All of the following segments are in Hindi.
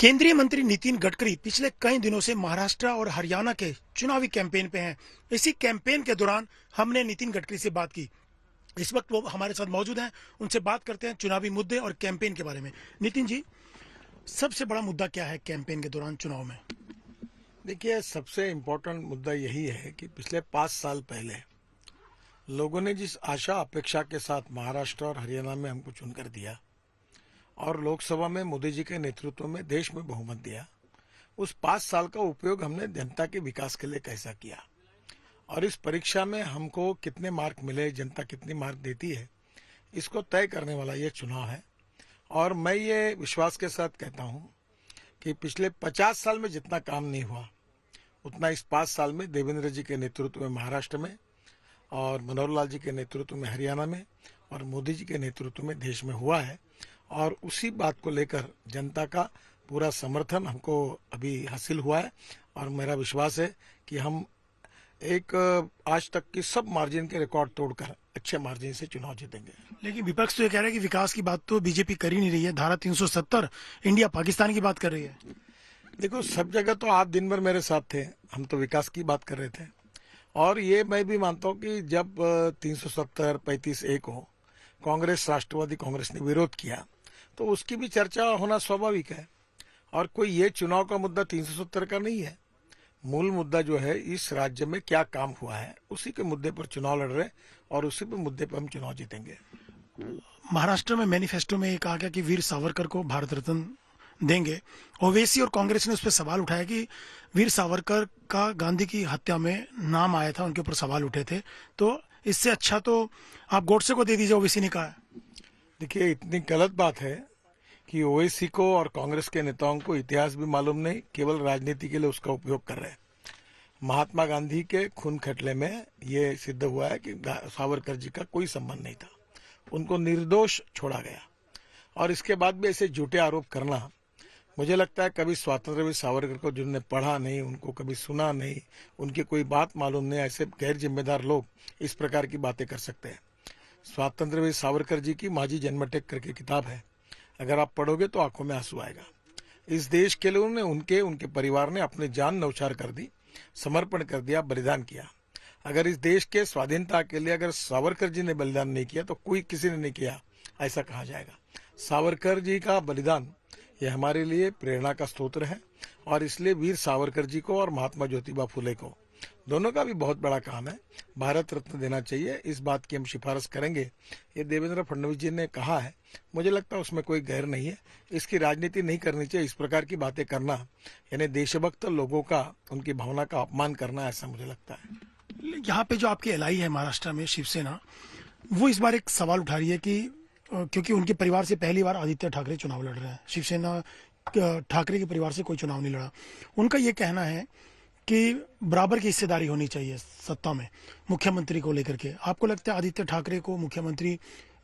केंद्रीय मंत्री नितिन गडकरी पिछले कई दिनों से महाराष्ट्र और हरियाणा के चुनावी कैंपेन पे हैं इसी कैंपेन के दौरान हमने नितिन गडकरी से बात की इस वक्त वो हमारे साथ मौजूद हैं उनसे बात करते हैं चुनावी मुद्दे और कैंपेन के बारे में नितिन जी सबसे बड़ा मुद्दा क्या है कैंपेन के दौरान चुनाव में देखिए सबसे इम्पोर्टेंट मुद्दा यही है कि पिछले पांच साल पहले लोगों ने जिस आशा अपेक्षा के साथ महाराष्ट्र और हरियाणा में हमको चुनकर दिया और लोकसभा में मोदी जी के नेतृत्व में देश में बहुमत दिया उस पाँच साल का उपयोग हमने जनता के विकास के लिए कैसा किया और इस परीक्षा में हमको कितने मार्क मिले जनता कितनी मार्क देती है इसको तय करने वाला ये चुनाव है और मैं ये विश्वास के साथ कहता हूँ कि पिछले पचास साल में जितना काम नहीं हुआ उतना इस पाँच साल में देवेंद्र जी के नेतृत्व में महाराष्ट्र में और मनोहर लाल जी के नेतृत्व में हरियाणा में और मोदी जी के नेतृत्व में देश में हुआ है और उसी बात को लेकर जनता का पूरा समर्थन हमको अभी हासिल हुआ है और मेरा विश्वास है कि हम एक आज तक की सब मार्जिन के रिकॉर्ड तोड़कर अच्छे मार्जिन से चुनाव जीतेंगे लेकिन विपक्ष तो ये कह रहा है कि विकास की बात तो बीजेपी कर ही नहीं रही है धारा 370 इंडिया पाकिस्तान की बात कर रही है देखो सब जगह तो आप दिन भर मेरे साथ थे हम तो विकास की बात कर रहे थे और ये मैं भी मानता हूँ कि जब तीन सौ एक हो कांग्रेस राष्ट्रवादी कांग्रेस ने विरोध किया तो उसकी भी चर्चा होना स्वाभाविक है और कोई ये चुनाव का मुद्दा तीन का नहीं है मूल मुद्दा जो है इस राज्य में क्या काम हुआ है उसी के मुद्दे पर चुनाव लड़ रहे और उसी पे मुद्दे पर हम चुनाव जीतेंगे महाराष्ट्र में मैनिफेस्टो में ये कहा गया कि वीर सावरकर को भारत रत्न देंगे ओवेसी और कांग्रेस ने उस पर सवाल उठाया कि वीर सावरकर का गांधी की हत्या में नाम आया था उनके ऊपर सवाल उठे थे तो इससे अच्छा तो आप गोडसे को दे दीजिए ओवेसी ने कहा देखिए इतनी गलत बात है कि ओएसी को और कांग्रेस के नेताओं को इतिहास भी मालूम नहीं केवल राजनीति के लिए उसका उपयोग कर रहे हैं महात्मा गांधी के खून खटले में ये सिद्ध हुआ है कि सावरकर जी का कोई संबंध नहीं था उनको निर्दोष छोड़ा गया और इसके बाद भी ऐसे झूठे आरोप करना मुझे लगता है कभी स्वातंत्र भी सावरकर को जिन्होंने पढ़ा नहीं उनको कभी सुना नहीं उनकी कोई बात मालूम नहीं ऐसे गैर जिम्मेदार लोग इस प्रकार की बातें कर सकते हैं स्वातंत्र भी सावरकर जी की माजी जन्मटेक करके किताब है अगर आप पढ़ोगे तो आंखों में आंसू आएगा इस देश के लोगों ने उनके उनके परिवार ने अपने जान नौछार कर दी समर्पण कर दिया बलिदान किया अगर इस देश के स्वाधीनता के लिए अगर सावरकर जी ने बलिदान नहीं किया तो कोई किसी ने नहीं किया ऐसा कहा जाएगा सावरकर जी का बलिदान ये हमारे लिए प्रेरणा का स्त्रोत्र है और इसलिए वीर सावरकर जी को और महात्मा ज्योतिबा फुले को दोनों का भी बहुत बड़ा काम है भारत रत्न देना चाहिए इस बात की हम सिफारिश करेंगे ये देवेंद्र फडणवीस जी ने कहा है मुझे लगता है उसमें कोई गैर नहीं है इसकी राजनीति नहीं करनी चाहिए इस प्रकार की बातें करना यानी देशभक्त लोगों का उनकी भावना का अपमान करना ऐसा मुझे लगता है यहाँ पे जो आपकी एल है महाराष्ट्र में शिवसेना वो इस बार एक सवाल उठा रही है कि क्योंकि उनके परिवार से पहली बार आदित्य ठाकरे चुनाव लड़ रहे हैं शिवसेना ठाकरे के परिवार से कोई चुनाव नहीं लड़ा उनका ये कहना है कि बराबर की हिस्सेदारी होनी चाहिए सत्ता में मुख्यमंत्री को लेकर के आपको लगता है आदित्य ठाकरे को मुख्यमंत्री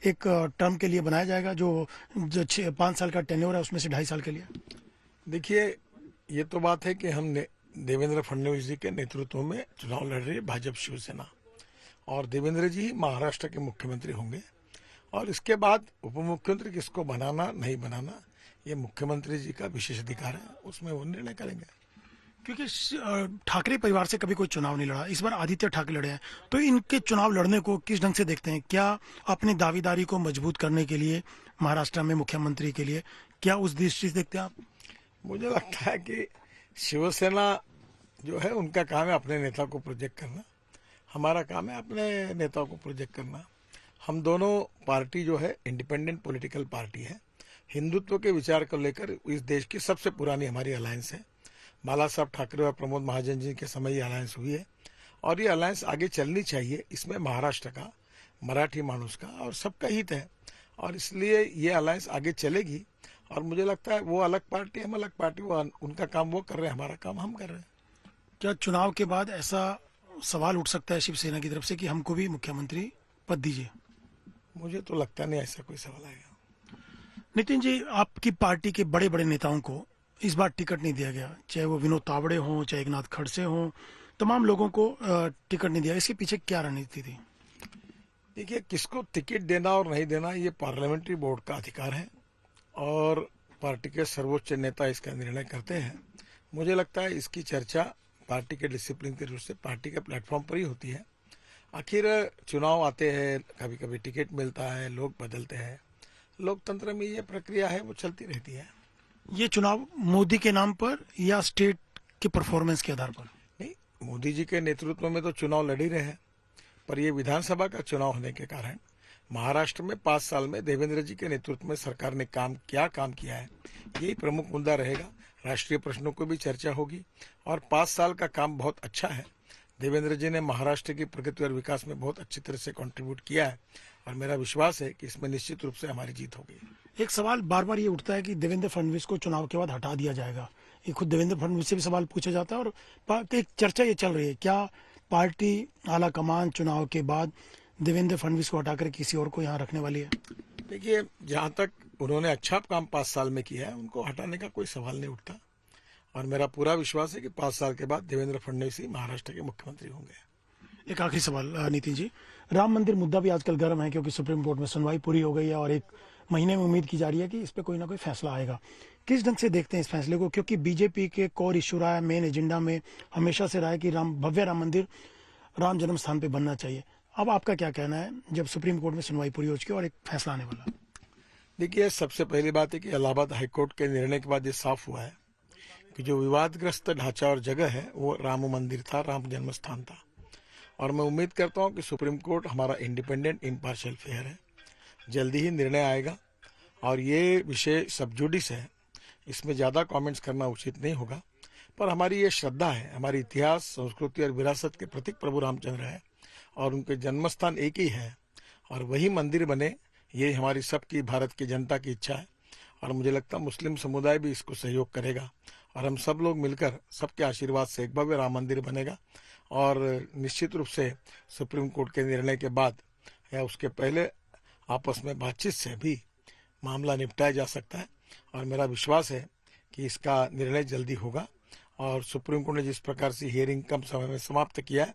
एक टर्म के लिए बनाया जाएगा जो जो छः पाँच साल का टेन्योर है उसमें से ढाई साल के लिए देखिए ये तो बात है कि हम देवेंद्र फडणवीस जी के नेतृत्व में चुनाव लड़ रही है भाजपा शिवसेना और देवेंद्र जी महाराष्ट्र के मुख्यमंत्री होंगे और इसके बाद उप मुख्यमंत्री किसको बनाना नहीं बनाना ये मुख्यमंत्री जी का विशेष अधिकार है उसमें वो निर्णय करेंगे क्योंकि ठाकरे परिवार से कभी कोई चुनाव नहीं लड़ा इस बार आदित्य ठाकरे लड़े हैं तो इनके चुनाव लड़ने को किस ढंग से देखते हैं क्या अपनी दावेदारी को मजबूत करने के लिए महाराष्ट्र में मुख्यमंत्री के लिए क्या उस दृष्टि से देखते हैं आप मुझे लगता है कि शिवसेना जो है उनका काम है अपने नेता को प्रोजेक्ट करना हमारा काम है अपने नेताओं को प्रोजेक्ट करना हम दोनों पार्टी जो है इंडिपेंडेंट पॉलिटिकल पार्टी है हिंदुत्व के विचार को लेकर इस देश की सबसे पुरानी हमारी अलायंस है बाला साहब ठाकरे और प्रमोद महाजन जी के समय ये अलायंस हुई है और ये अलायंस आगे चलनी चाहिए इसमें महाराष्ट्र का मराठी मानुस का और सबका हित है और इसलिए ये अलायंस आगे चलेगी और मुझे लगता है वो अलग पार्टी हम अलग पार्टी वो उनका काम वो कर रहे हैं हमारा काम हम कर रहे हैं क्या चुनाव के बाद ऐसा सवाल उठ सकता है शिवसेना की तरफ से कि हमको भी मुख्यमंत्री पद दीजिए मुझे तो लगता नहीं ऐसा कोई सवाल आएगा नितिन जी आपकी पार्टी के बड़े बड़े नेताओं को इस बार टिकट नहीं दिया गया चाहे वो विनोद तावड़े हों चाहे एक नाथ खड़से हों तमाम लोगों को टिकट नहीं दिया इसके पीछे क्या रणनीति थी देखिए किसको टिकट देना और नहीं देना ये पार्लियामेंट्री बोर्ड का अधिकार है और पार्टी के सर्वोच्च नेता इसका निर्णय करते हैं मुझे लगता है इसकी चर्चा पार्टी के डिसिप्लिन के रूप से पार्टी के प्लेटफॉर्म पर ही होती है आखिर चुनाव आते हैं कभी कभी टिकट मिलता है लोग बदलते हैं लोकतंत्र में ये प्रक्रिया है वो चलती रहती है ये चुनाव मोदी के नाम पर या स्टेट के परफॉर्मेंस के आधार पर नहीं मोदी जी के नेतृत्व में तो चुनाव लड़ ही रहे हैं पर यह विधानसभा का चुनाव होने के कारण महाराष्ट्र में पाँच साल में देवेंद्र जी के नेतृत्व में सरकार ने काम क्या काम किया है यही प्रमुख मुद्दा रहेगा राष्ट्रीय प्रश्नों को भी चर्चा होगी और पाँच साल का काम बहुत अच्छा है देवेंद्र जी ने महाराष्ट्र की प्रगति और विकास में बहुत अच्छी तरह से कंट्रीब्यूट किया है और मेरा विश्वास है कि इसमें निश्चित रूप से हमारी जीत होगी एक सवाल बार बार ये उठता है कि देवेंद्र फडणवीस को चुनाव के बाद हटा दिया जाएगा ये खुद देवेंद्र फडणवीस से भी सवाल पूछा जाता है और एक चर्चा ये चल रही है क्या पार्टी आला कमान चुनाव के बाद देवेंद्र फडणवीस को हटाकर किसी और को यहाँ रखने वाली है देखिए जहाँ तक उन्होंने अच्छा काम पाँच साल में किया है उनको हटाने का कोई सवाल नहीं उठता और मेरा पूरा विश्वास है कि पाँच साल के बाद देवेंद्र फडणवीस ही महाराष्ट्र के मुख्यमंत्री होंगे एक आखिरी सवाल नितिन जी राम मंदिर मुद्दा भी आजकल गर्म है क्योंकि सुप्रीम कोर्ट में सुनवाई पूरी हो गई है और एक महीने में उम्मीद की जा रही है कि इस पर कोई ना कोई फैसला आएगा किस ढंग से देखते हैं इस फैसले को क्योंकि बीजेपी के कोर इशू रहा है मेन एजेंडा में हमेशा से रहा है कि राम भव्य राम मंदिर राम जन्म स्थान पर बनना चाहिए अब आपका क्या कहना है जब सुप्रीम कोर्ट में सुनवाई पूरी हो चुकी है और एक फैसला आने वाला देखिए सबसे पहली बात है कि इलाहाबाद हाईकोर्ट के निर्णय के बाद ये साफ हुआ है कि जो विवादग्रस्त ढांचा और जगह है वो राम मंदिर था राम जन्म स्थान था और मैं उम्मीद करता हूँ कि सुप्रीम कोर्ट हमारा इंडिपेंडेंट इम्पार्शल फेयर है जल्दी ही निर्णय आएगा और ये विषय सबजुडिस है इसमें ज़्यादा कमेंट्स करना उचित नहीं होगा पर हमारी ये श्रद्धा है हमारी इतिहास संस्कृति और विरासत के प्रतीक प्रभु रामचंद्र है और उनके जन्मस्थान एक ही है और वही मंदिर बने ये हमारी सबकी भारत की जनता की इच्छा है और मुझे लगता है मुस्लिम समुदाय भी इसको सहयोग करेगा और हम सब लोग मिलकर सबके आशीर्वाद से एक भव्य राम मंदिर बनेगा और निश्चित रूप से सुप्रीम कोर्ट के निर्णय के बाद या उसके पहले आपस में बातचीत से भी मामला निपटाया जा सकता है और मेरा विश्वास है कि इसका निर्णय जल्दी होगा और सुप्रीम कोर्ट ने जिस प्रकार से हियरिंग कम समय में समाप्त किया है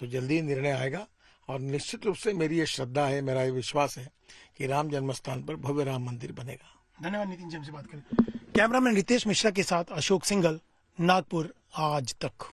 तो जल्दी ही निर्णय आएगा और निश्चित रूप से मेरी ये श्रद्धा है मेरा ये विश्वास है कि राम जन्म स्थान पर भव्य राम मंदिर बनेगा धन्यवाद नितिन जी हमसे बात करें कैमरामैन रितेश मिश्रा के साथ अशोक सिंगल नागपुर आज तक